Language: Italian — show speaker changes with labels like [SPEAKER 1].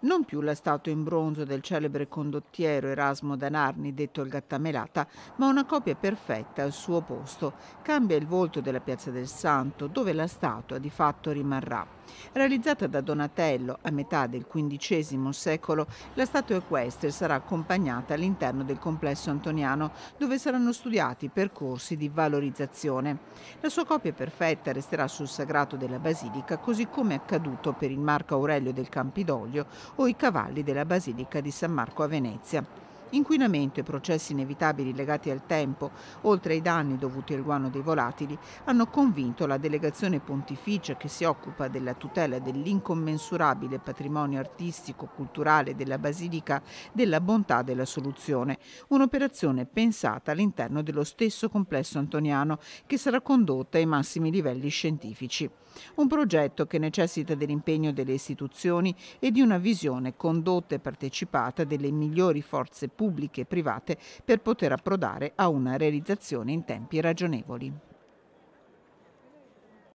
[SPEAKER 1] non più la statua in bronzo del celebre condottiero Erasmo Danarni, detto il Gattamelata, ma una copia perfetta al suo posto. Cambia il volto della Piazza del Santo, dove la statua di fatto rimarrà. Realizzata da Donatello a metà del XV secolo, la statua equestre sarà accompagnata all'interno del complesso antoniano, dove saranno studiati percorsi di valorizzazione. La sua copia perfetta resterà sul sagrato della basilica, così come è accaduto per il Marco Aurelio del Campidoglio o i cavalli della Basilica di San Marco a Venezia. Inquinamento e processi inevitabili legati al tempo, oltre ai danni dovuti al guano dei volatili, hanno convinto la delegazione pontificia che si occupa della tutela dell'incommensurabile patrimonio artistico, culturale della Basilica della bontà della soluzione, un'operazione pensata all'interno dello stesso complesso antoniano che sarà condotta ai massimi livelli scientifici. Un progetto che necessita dell'impegno delle istituzioni e di una visione condotta e partecipata delle migliori forze pubbliche pubbliche e private per poter approdare a una realizzazione in tempi ragionevoli.